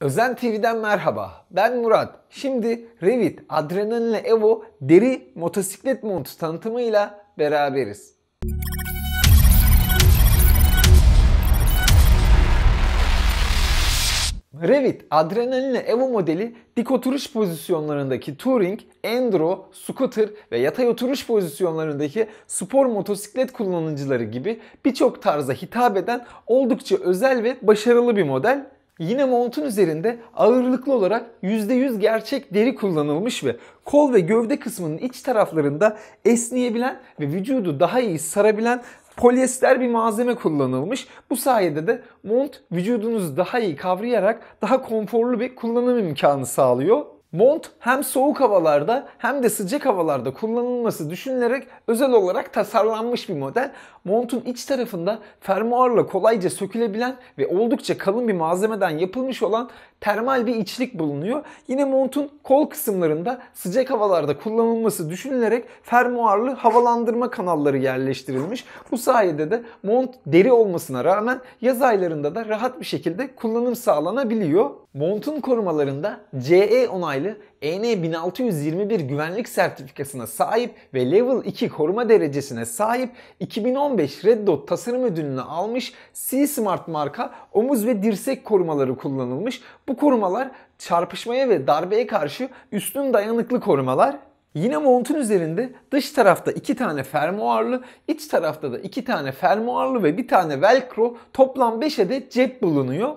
Özen TV'den merhaba. Ben Murat. Şimdi Revit Adrenaline Evo deri motosiklet montu tanıtımıyla beraberiz. Revit Adrenaline Evo modeli dik oturuş pozisyonlarındaki touring, enduro, scooter ve yatay oturuş pozisyonlarındaki spor motosiklet kullanıcıları gibi birçok tarza hitap eden oldukça özel ve başarılı bir model Yine montun üzerinde ağırlıklı olarak %100 gerçek deri kullanılmış ve kol ve gövde kısmının iç taraflarında esneyebilen ve vücudu daha iyi sarabilen polyester bir malzeme kullanılmış. Bu sayede de mont vücudunuzu daha iyi kavrayarak daha konforlu bir kullanım imkanı sağlıyor Mont hem soğuk havalarda hem de sıcak havalarda kullanılması düşünülerek özel olarak tasarlanmış bir model. Montun iç tarafında fermuarla kolayca sökülebilen ve oldukça kalın bir malzemeden yapılmış olan termal bir içlik bulunuyor. Yine montun kol kısımlarında sıcak havalarda kullanılması düşünülerek fermuarlı havalandırma kanalları yerleştirilmiş. Bu sayede de mont deri olmasına rağmen yaz aylarında da rahat bir şekilde kullanım sağlanabiliyor. Montun korumalarında CE onaylı EN1621 güvenlik sertifikasına sahip ve Level 2 koruma derecesine sahip 2015 Red Dot tasarım ödülünü almış C-Smart marka omuz ve dirsek korumaları kullanılmış. Bu korumalar çarpışmaya ve darbeye karşı üstün dayanıklı korumalar Yine montun üzerinde dış tarafta iki tane fermuarlı, iç tarafta da iki tane fermuarlı ve bir tane velcro toplam 5 adet cep bulunuyor.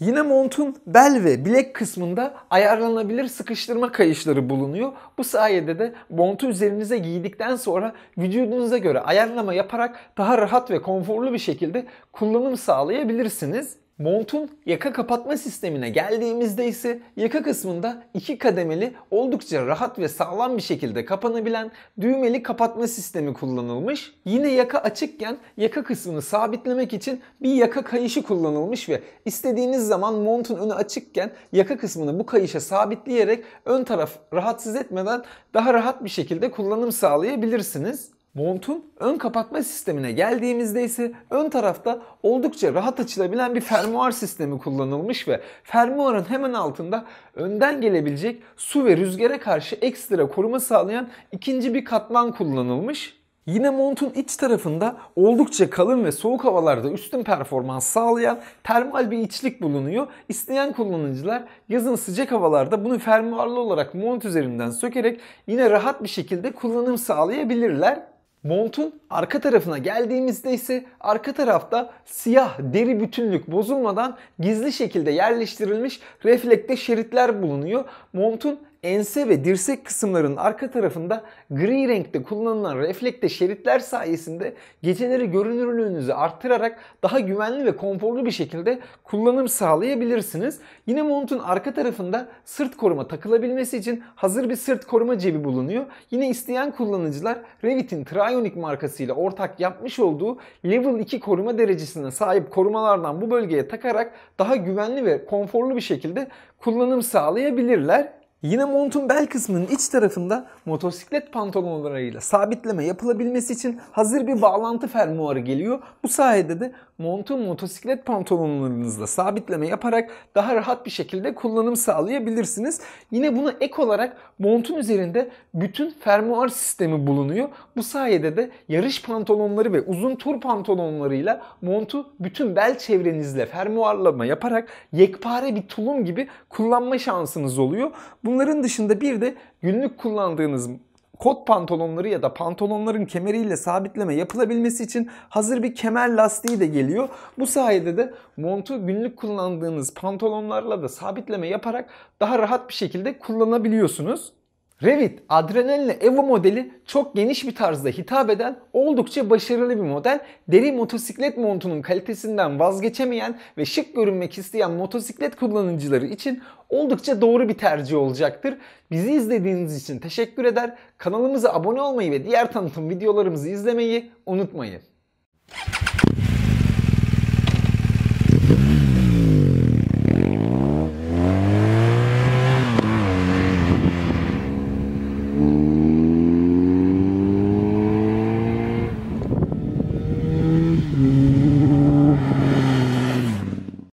Yine montun bel ve bilek kısmında ayarlanabilir sıkıştırma kayışları bulunuyor. Bu sayede de montu üzerinize giydikten sonra vücudunuza göre ayarlama yaparak daha rahat ve konforlu bir şekilde kullanım sağlayabilirsiniz. Montun yaka kapatma sistemine geldiğimizde ise yaka kısmında iki kademeli oldukça rahat ve sağlam bir şekilde kapanabilen düğmeli kapatma sistemi kullanılmış. Yine yaka açıkken yaka kısmını sabitlemek için bir yaka kayışı kullanılmış ve istediğiniz zaman montun önü açıkken yaka kısmını bu kayışa sabitleyerek ön taraf rahatsız etmeden daha rahat bir şekilde kullanım sağlayabilirsiniz. Montun ön kapatma sistemine geldiğimizde ise ön tarafta oldukça rahat açılabilen bir fermuar sistemi kullanılmış ve fermuarın hemen altında önden gelebilecek su ve rüzgara karşı ekstra koruma sağlayan ikinci bir katman kullanılmış. Yine montun iç tarafında oldukça kalın ve soğuk havalarda üstün performans sağlayan termal bir içlik bulunuyor. İsteyen kullanıcılar yazın sıcak havalarda bunu fermuarlı olarak mont üzerinden sökerek yine rahat bir şekilde kullanım sağlayabilirler. Montun arka tarafına geldiğimizde ise arka tarafta siyah deri bütünlük bozulmadan gizli şekilde yerleştirilmiş reflekte şeritler bulunuyor. Montun ense ve dirsek kısımlarının arka tarafında gri renkte kullanılan reflekte şeritler sayesinde geceleri görünürlüğünüzü arttırarak daha güvenli ve konforlu bir şekilde kullanım sağlayabilirsiniz. Yine montun arka tarafında sırt koruma takılabilmesi için hazır bir sırt koruma cebi bulunuyor. Yine isteyen kullanıcılar Revit'in Trionic markasıyla ortak yapmış olduğu Level 2 koruma derecesine sahip korumalardan bu bölgeye takarak daha güvenli ve konforlu bir şekilde kullanım sağlayabilirler. Yine montun bel kısmının iç tarafında motosiklet pantolonlarıyla sabitleme yapılabilmesi için hazır bir bağlantı fermuarı geliyor. Bu sayede de montun motosiklet pantolonlarınızla sabitleme yaparak daha rahat bir şekilde kullanım sağlayabilirsiniz. Yine buna ek olarak montun üzerinde bütün fermuar sistemi bulunuyor. Bu sayede de yarış pantolonları ve uzun tur pantolonlarıyla montu bütün bel çevrenizle fermuarlama yaparak yekpare bir tulum gibi kullanma şansınız oluyor. Bunu Bunların dışında bir de günlük kullandığınız kot pantolonları ya da pantolonların kemeriyle sabitleme yapılabilmesi için hazır bir kemer lastiği de geliyor. Bu sayede de montu günlük kullandığınız pantolonlarla da sabitleme yaparak daha rahat bir şekilde kullanabiliyorsunuz. Revit, adrenalinle Evo modeli çok geniş bir tarzda hitap eden oldukça başarılı bir model. Deri motosiklet montunun kalitesinden vazgeçemeyen ve şık görünmek isteyen motosiklet kullanıcıları için oldukça doğru bir tercih olacaktır. Bizi izlediğiniz için teşekkür eder. Kanalımıza abone olmayı ve diğer tanıtım videolarımızı izlemeyi unutmayın.